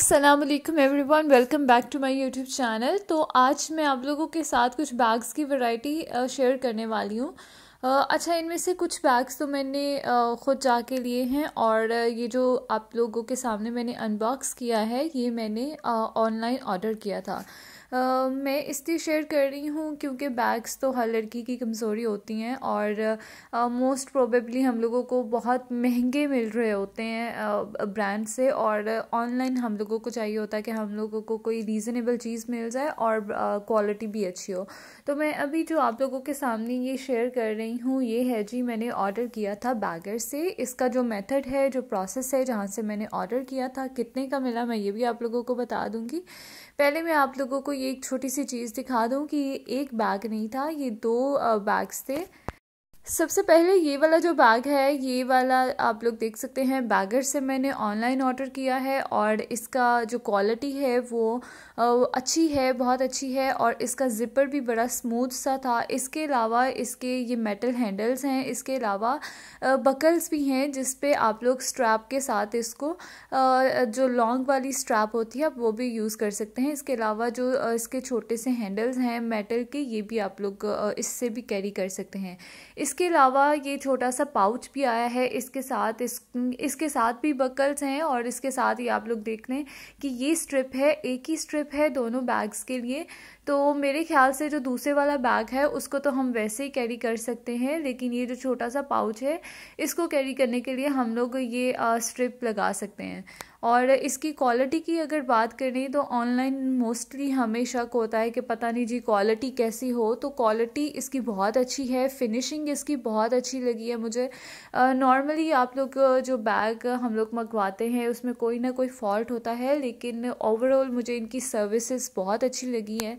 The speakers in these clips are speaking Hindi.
Aslam everyone welcome back to my YouTube channel तो आज मैं आप लोगों के साथ कुछ बैग्स की वैरायटी शेयर करने वाली हूँ अच्छा इनमें से कुछ बैग्स तो मैंने ख़ुद जाके लिए हैं और ये जो आप लोगों के सामने मैंने अनबॉक्स किया है ये मैंने ऑनलाइन ऑर्डर किया था मैं इसलिए शेयर कर रही हूँ क्योंकि बैग्स तो हर लड़की की कमज़ोरी होती हैं और मोस्ट uh, प्रोबेबली हम लोगों को बहुत महंगे मिल रहे होते हैं ब्रांड से और ऑनलाइन हम लोगों को चाहिए होता है कि हम लोगों को कोई रीज़नेबल चीज़ मिल जाए और क्वालिटी भी अच्छी हो तो मैं अभी जो आप लोगों के सामने ये शेयर कर रही हूँ ये है जी मैंने ऑर्डर किया था बैगर से इसका जो मेथड है जो प्रोसेस है जहाँ से मैंने ऑर्डर किया था कितने का मिला मैं ये भी आप लोगों को बता दूँगी पहले मैं आप लोगों को ये एक छोटी सी चीज़ दिखा दूँ कि ये एक बैग नहीं था ये दो बैग्स थे सबसे पहले ये वाला जो बैग है ये वाला आप लोग देख सकते हैं बैगर से मैंने ऑनलाइन ऑर्डर किया है और इसका जो क्वालिटी है वो अच्छी है बहुत अच्छी है और इसका ज़िपर भी बड़ा स्मूथ सा था इसके अलावा इसके ये मेटल हैंडल्स हैं इसके अलावा बकल्स भी हैं जिस पे आप लोग स्ट्रैप के साथ इसको जो लॉन्ग वाली स्ट्रैप होती है वो भी यूज़ कर सकते हैं इसके अलावा जो इसके छोटे से हैंडल्स हैं मेटल के ये भी आप लोग इससे भी कैरी कर सकते हैं इस इसके अलावा ये छोटा सा पाउच भी आया है इसके साथ इस इसके साथ भी बकल्स हैं और इसके साथ ही आप लोग देख लें कि ये स्ट्रिप है एक ही स्ट्रिप है दोनों बैग्स के लिए तो मेरे ख्याल से जो दूसरे वाला बैग है उसको तो हम वैसे ही कैरी कर सकते हैं लेकिन ये जो छोटा सा पाउच है इसको कैरी करने के लिए हम लोग ये स्ट्रिप लगा सकते हैं और इसकी क्वालिटी की अगर बात करें तो ऑनलाइन मोस्टली हमें शक होता है कि पता नहीं जी क्वालिटी कैसी हो तो क्वालिटी इसकी बहुत अच्छी है फिनिशिंग इसकी बहुत अच्छी लगी है मुझे नॉर्मली आप लोग जो बैग हम लोग मंगवाते हैं उसमें कोई ना कोई फॉल्ट होता है लेकिन ओवरऑल मुझे इनकी सर्विसेज बहुत अच्छी लगी हैं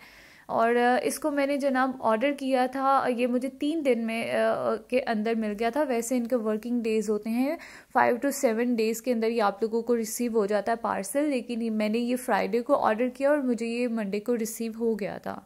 और इसको मैंने जनाब ऑर्डर किया था ये मुझे तीन दिन में के अंदर मिल गया था वैसे इनके वर्किंग डेज़ होते हैं फाइव टू सेवन डेज़ के अंदर ये आप लोगों को रिसीव हो जाता है पार्सल लेकिन मैंने ये फ्राइडे को ऑर्डर किया और मुझे ये मंडे को रिसीव हो गया था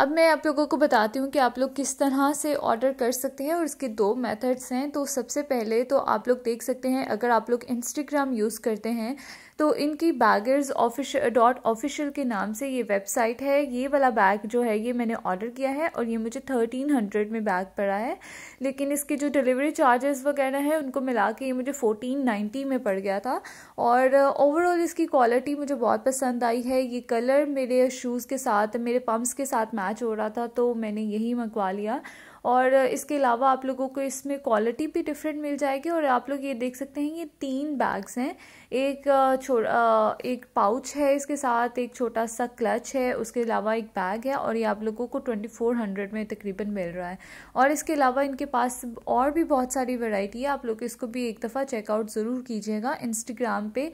अब मैं आप लोगों को बताती हूँ कि आप लोग किस तरह से ऑर्डर कर सकते हैं और इसके दो मेथड्स हैं तो सबसे पहले तो आप लोग देख सकते हैं अगर आप लोग इंस्टाग्राम यूज़ करते हैं तो इनकी बैगर्स ऑफिश डॉट ऑफिशियल के नाम से ये वेबसाइट है ये वाला बैग जो है ये मैंने ऑर्डर किया है और ये मुझे थर्टीन हंड्रेड में बैग पड़ा है लेकिन इसके जो डिलीवरी चार्जेस वगैरह हैं उनको मिला के ये मुझे फोर्टीन नाइन्टी में पड़ गया था और ओवरऑल uh, इसकी क्वालिटी मुझे बहुत पसंद आई है ये कलर मेरे शूज़ के साथ मेरे पम्प्स के साथ मैच हो रहा था तो मैंने यही मंगवा लिया और इसके अलावा आप लोगों को इसमें क्वालिटी भी डिफरेंट मिल जाएगी और आप लोग ये देख सकते हैं ये तीन बैग्स हैं एक छोटा एक पाउच है इसके साथ एक छोटा सा क्लच है उसके अलावा एक बैग है और ये आप लोगों को ट्वेंटी फोर हंड्रेड में तकरीबन मिल रहा है और इसके अलावा इनके पास और भी बहुत सारी वैरायटी है आप लोग इसको भी एक दफ़ा चेकआउट ज़रूर कीजिएगा इंस्टाग्राम पर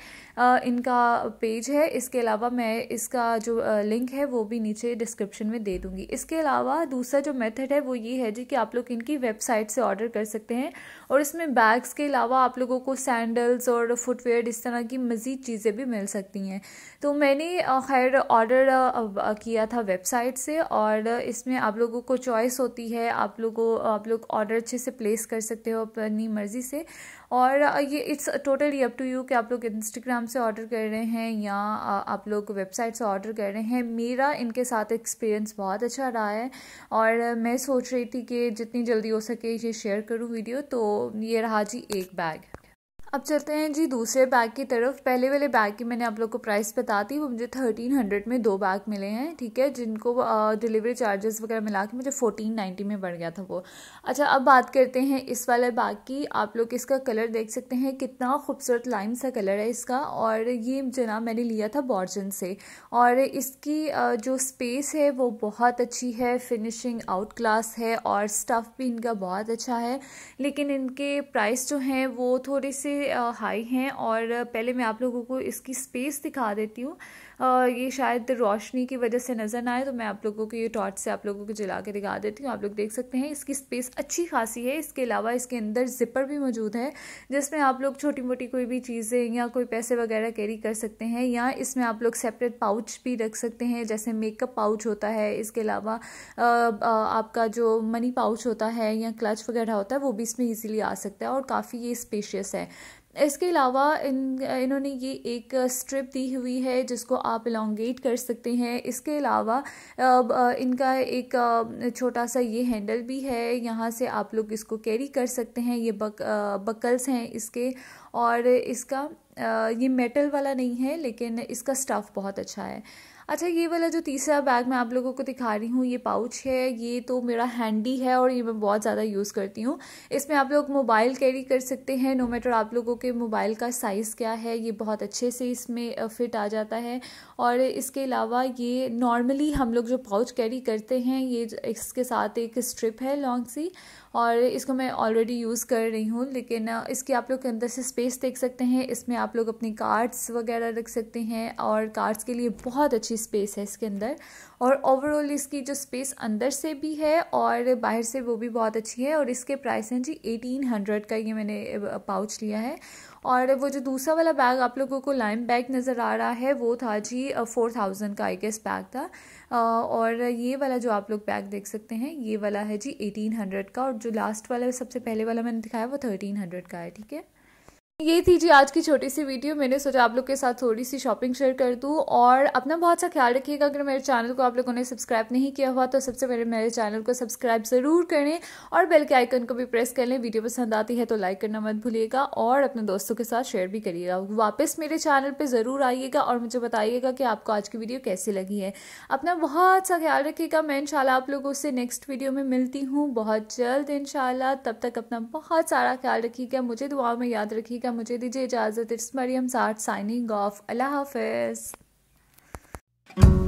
इनका पेज है इसके अलावा मैं इसका जो लिंक है वो भी नीचे डिस्क्रिप्शन में दे दूँगी इसके अलावा दूसरा जो मेथड है वो ये है जी कि आप लोग इनकी वेबसाइट से ऑर्डर कर सकते हैं और इसमें बैग्स के अलावा आप लोगों को सैंडल्स और फुटवेयर इस तरह की मज़ीद चीज़ें भी मिल सकती हैं तो मैंने खैर ऑर्डर किया था वेबसाइट से और इसमें आप लोगों को चॉइस होती है आप लोगों आप लोग ऑर्डर अच्छे से प्लेस कर सकते हो अपनी मर्ज़ी से और ये it's totally up to you कि आप लोग इंस्टाग्राम से ऑर्डर कर रहे हैं या आप लोग वेबसाइट से ऑर्डर कर रहे हैं मेरा इनके साथ एक्सपीरियंस बहुत अच्छा रहा है और मैं सोच रही थी कि जितनी जल्दी हो सके ये शेयर करूँ वीडियो तो ये रहा जी एक बैग अब चलते हैं जी दूसरे बैग की तरफ पहले वाले बैग की मैंने आप लोग को प्राइस बता दी वो मुझे थर्टीन हंड्रेड में दो बैग मिले हैं ठीक है जिनको डिलीवरी चार्जेस वगैरह मिला के मुझे फोर्टीन नाइन्टी में बढ़ गया था वो अच्छा अब बात करते हैं इस वाले बैग की आप लोग इसका कलर देख सकते हैं कितना खूबसूरत लाइम सा कलर है इसका और ये जना मैंने लिया था बॉर्जन से और इसकी जो स्पेस है वो बहुत अच्छी है फिनिशिंग आउट क्लास है और स्टफ़ भी इनका बहुत अच्छा है लेकिन इनके प्राइस जो हैं वो थोड़ी से हाई हैं और पहले मैं आप लोगों को इसकी स्पेस दिखा देती हूँ ये शायद रोशनी की वजह से नज़र ना आए तो मैं आप लोगों को ये टॉर्च से आप लोगों को जला के दिखा देती हूँ आप लोग देख सकते हैं इसकी स्पेस अच्छी खासी है इसके अलावा इसके अंदर जिपर भी मौजूद है जिसमें आप लोग छोटी मोटी कोई भी चीज़ें या कोई पैसे वगैरह कैरी कर सकते हैं या इसमें आप लोग सेपरेट पाउच भी रख सकते हैं जैसे मेकअप पाउच होता है इसके अलावा आपका जो मनी पाउच होता है या क्लच वगैरह होता है वो भी इसमें ईजिली आ सकता है और काफ़ी ये स्पेशियस है इसके अलावा इन इन्होंने ये एक स्ट्रिप दी हुई है जिसको आप इलोंगेट कर सकते हैं इसके अलावा इनका एक छोटा सा ये हैंडल भी है यहाँ से आप लोग इसको कैरी कर सकते हैं ये बक बकल्स हैं इसके और इसका ये मेटल वाला नहीं है लेकिन इसका स्टफ़ बहुत अच्छा है अच्छा ये वाला जो तीसरा बैग मैं आप लोगों को दिखा रही हूँ ये पाउच है ये तो मेरा हैंडी है और ये मैं बहुत ज़्यादा यूज़ करती हूँ इसमें आप लोग मोबाइल कैरी कर सकते हैं नो मैटर आप लोगों के मोबाइल का साइज़ क्या है ये बहुत अच्छे से इसमें फिट आ जाता है और इसके अलावा ये नॉर्मली हम लोग जो पाउच कैरी करते हैं ये इसके साथ एक स्ट्रिप है लॉन्ग सी और इसको मैं ऑलरेडी यूज़ कर रही हूँ लेकिन इसके आप लोग के अंदर से स्पेस देख सकते हैं इसमें आप लोग अपनी कार्ड्स वगैरह रख सकते हैं और कार्ड्स के लिए बहुत अच्छी अच्छी स्पेस है इसके अंदर और ओवरऑल इसकी जो स्पेस अंदर से भी है और बाहर से वो भी बहुत अच्छी है और इसके प्राइस हैं जी एटीन हंड्रेड का ये मैंने पाउच लिया है और वो जो दूसरा वाला बैग आप लोगों को लाइम बैग नज़र आ रहा है वो था जी फोर थाउजेंड का आई गेस बैग था और ये वाला जो आप लोग बैग देख सकते हैं ये वाला है जी एटीन हंड्रेड का और जो लास्ट वाला सबसे पहले वाला मैंने दिखाया वो थर्टीन हंड्रेड का है ठीक है ये थी जी आज की छोटी सी वीडियो मैंने सोचा आप लोग के साथ थोड़ी सी शॉपिंग शेयर कर दूँ और अपना बहुत सा ख्याल रखिएगा अगर मेरे चैनल को आप लोगों ने सब्सक्राइब नहीं किया हुआ तो सबसे पहले मेरे चैनल को सब्सक्राइब ज़रूर करें और बेल के आइकन को भी प्रेस कर लें वीडियो पसंद आती है तो लाइक करना मत भूलिएगा और अपने दोस्तों के साथ शेयर भी करिएगा वापस मेरे चैनल पर ज़रूर आइएगा और मुझे बताइएगा कि आपको आज की वीडियो कैसी लगी है अपना बहुत सा ख्याल रखिएगा मैं इंशाल्लाह आप लोगों से नेक्स्ट वीडियो में मिलती हूँ बहुत जल्द इंशाल्लाह तब तक अपना बहुत सारा ख्याल रखिएगा मुझे दुआ में याद रखिएगा मुझे दीजिए इजाज़त इट्स मरियम साठ साइनिंग ऑफ अल्लाह हाफिज़